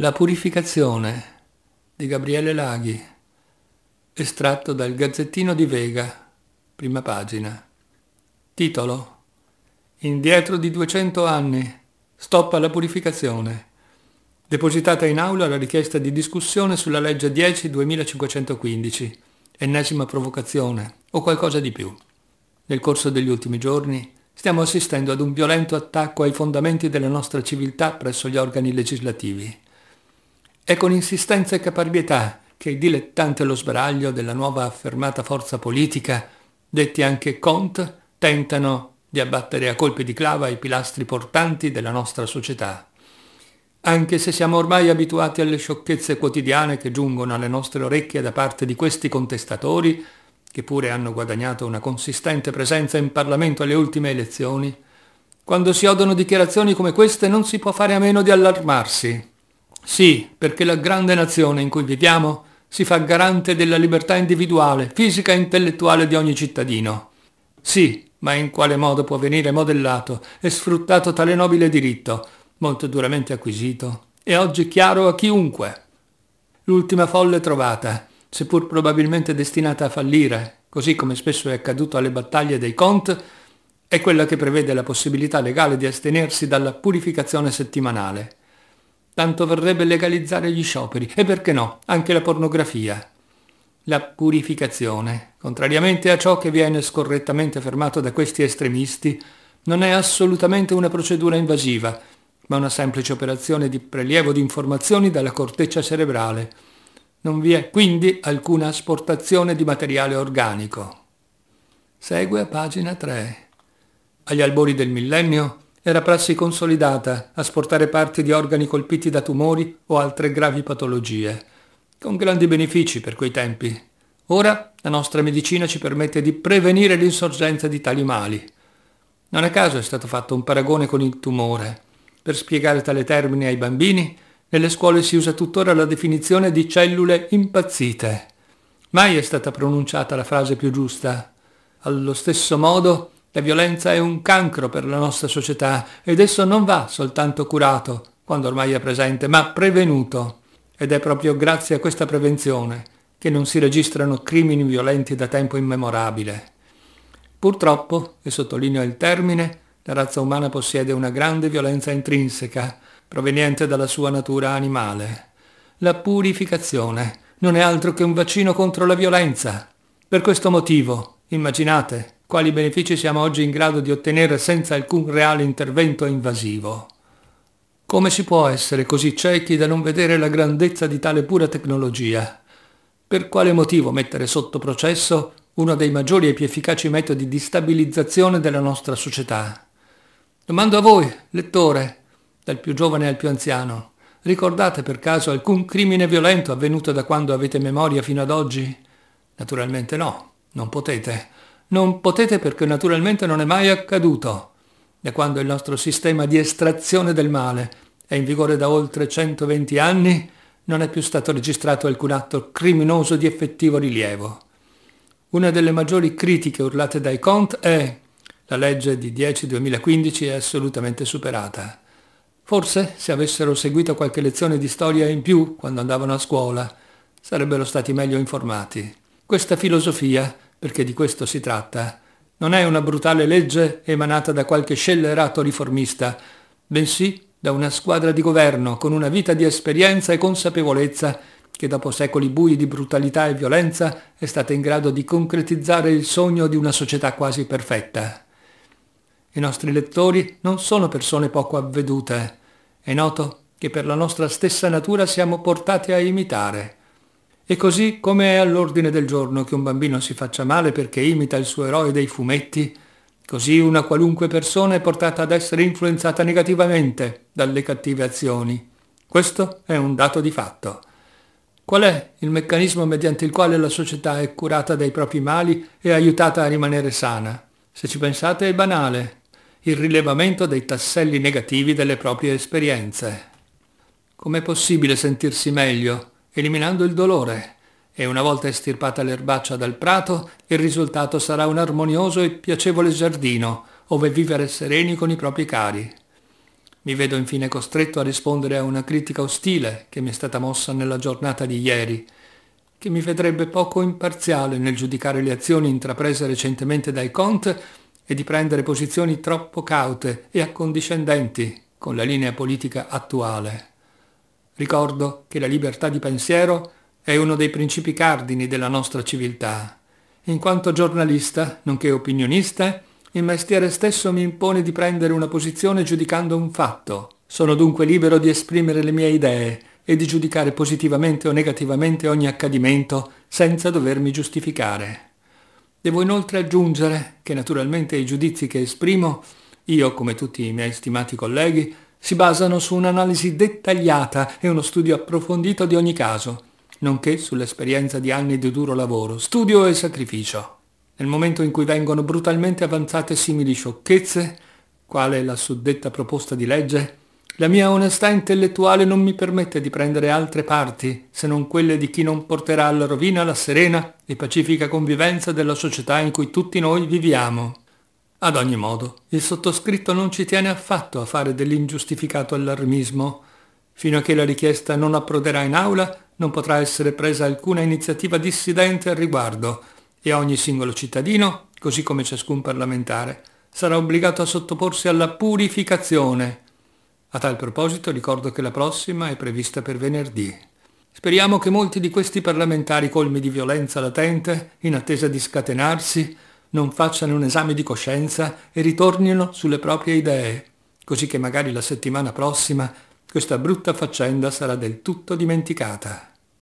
La purificazione di Gabriele Laghi, estratto dal Gazzettino di Vega, prima pagina. Titolo Indietro di 200 anni, stop alla purificazione. Depositata in aula la richiesta di discussione sulla legge 10-2515, ennesima provocazione o qualcosa di più. Nel corso degli ultimi giorni stiamo assistendo ad un violento attacco ai fondamenti della nostra civiltà presso gli organi legislativi è con insistenza e caparbietà che il dilettante allo sbaraglio della nuova affermata forza politica, detti anche Cont, tentano di abbattere a colpi di clava i pilastri portanti della nostra società. Anche se siamo ormai abituati alle sciocchezze quotidiane che giungono alle nostre orecchie da parte di questi contestatori, che pure hanno guadagnato una consistente presenza in Parlamento alle ultime elezioni, quando si odono dichiarazioni come queste non si può fare a meno di allarmarsi. Sì, perché la grande nazione in cui viviamo si fa garante della libertà individuale, fisica e intellettuale di ogni cittadino. Sì, ma in quale modo può venire modellato e sfruttato tale nobile diritto, molto duramente acquisito, e oggi chiaro a chiunque? L'ultima folle trovata, seppur probabilmente destinata a fallire, così come spesso è accaduto alle battaglie dei Cont, è quella che prevede la possibilità legale di astenersi dalla purificazione settimanale. Tanto verrebbe legalizzare gli scioperi e perché no, anche la pornografia. La purificazione, contrariamente a ciò che viene scorrettamente affermato da questi estremisti, non è assolutamente una procedura invasiva, ma una semplice operazione di prelievo di informazioni dalla corteccia cerebrale. Non vi è quindi alcuna asportazione di materiale organico. Segue a pagina 3. Agli albori del millennio, era prassi consolidata asportare parti di organi colpiti da tumori o altre gravi patologie, con grandi benefici per quei tempi. Ora la nostra medicina ci permette di prevenire l'insorgenza di tali mali. Non a caso è stato fatto un paragone con il tumore. Per spiegare tale termine ai bambini, nelle scuole si usa tuttora la definizione di cellule impazzite. Mai è stata pronunciata la frase più giusta. Allo stesso modo, la violenza è un cancro per la nostra società ed esso non va soltanto curato, quando ormai è presente, ma prevenuto. Ed è proprio grazie a questa prevenzione che non si registrano crimini violenti da tempo immemorabile. Purtroppo, e sottolineo il termine, la razza umana possiede una grande violenza intrinseca, proveniente dalla sua natura animale. La purificazione non è altro che un vaccino contro la violenza. Per questo motivo, immaginate, quali benefici siamo oggi in grado di ottenere senza alcun reale intervento invasivo. Come si può essere così ciechi da non vedere la grandezza di tale pura tecnologia? Per quale motivo mettere sotto processo uno dei maggiori e più efficaci metodi di stabilizzazione della nostra società? Domando a voi, lettore, dal più giovane al più anziano, ricordate per caso alcun crimine violento avvenuto da quando avete memoria fino ad oggi? Naturalmente no, non potete non potete perché naturalmente non è mai accaduto, da quando il nostro sistema di estrazione del male è in vigore da oltre 120 anni, non è più stato registrato alcun atto criminoso di effettivo rilievo. Una delle maggiori critiche urlate dai Cont è la legge di 10-2015 è assolutamente superata. Forse se avessero seguito qualche lezione di storia in più quando andavano a scuola, sarebbero stati meglio informati. Questa filosofia perché di questo si tratta, non è una brutale legge emanata da qualche scellerato riformista, bensì da una squadra di governo con una vita di esperienza e consapevolezza che dopo secoli bui di brutalità e violenza è stata in grado di concretizzare il sogno di una società quasi perfetta. I nostri lettori non sono persone poco avvedute. È noto che per la nostra stessa natura siamo portati a imitare e così come è all'ordine del giorno che un bambino si faccia male perché imita il suo eroe dei fumetti, così una qualunque persona è portata ad essere influenzata negativamente dalle cattive azioni. Questo è un dato di fatto. Qual è il meccanismo mediante il quale la società è curata dai propri mali e aiutata a rimanere sana? Se ci pensate è banale, il rilevamento dei tasselli negativi delle proprie esperienze. Com'è possibile sentirsi meglio eliminando il dolore, e una volta estirpata l'erbaccia dal prato, il risultato sarà un armonioso e piacevole giardino, ove vivere sereni con i propri cari. Mi vedo infine costretto a rispondere a una critica ostile che mi è stata mossa nella giornata di ieri, che mi vedrebbe poco imparziale nel giudicare le azioni intraprese recentemente dai Conte e di prendere posizioni troppo caute e accondiscendenti con la linea politica attuale. Ricordo che la libertà di pensiero è uno dei principi cardini della nostra civiltà. In quanto giornalista, nonché opinionista, il mestiere stesso mi impone di prendere una posizione giudicando un fatto. Sono dunque libero di esprimere le mie idee e di giudicare positivamente o negativamente ogni accadimento senza dovermi giustificare. Devo inoltre aggiungere che naturalmente i giudizi che esprimo, io come tutti i miei stimati colleghi, si basano su un'analisi dettagliata e uno studio approfondito di ogni caso, nonché sull'esperienza di anni di duro lavoro, studio e sacrificio. Nel momento in cui vengono brutalmente avanzate simili sciocchezze, quale la suddetta proposta di legge, la mia onestà intellettuale non mi permette di prendere altre parti se non quelle di chi non porterà alla rovina la serena e pacifica convivenza della società in cui tutti noi viviamo. Ad ogni modo, il sottoscritto non ci tiene affatto a fare dell'ingiustificato allarmismo. Fino a che la richiesta non approderà in aula, non potrà essere presa alcuna iniziativa dissidente al riguardo e ogni singolo cittadino, così come ciascun parlamentare, sarà obbligato a sottoporsi alla purificazione. A tal proposito ricordo che la prossima è prevista per venerdì. Speriamo che molti di questi parlamentari colmi di violenza latente, in attesa di scatenarsi, non facciano un esame di coscienza e ritornino sulle proprie idee, così che magari la settimana prossima questa brutta faccenda sarà del tutto dimenticata.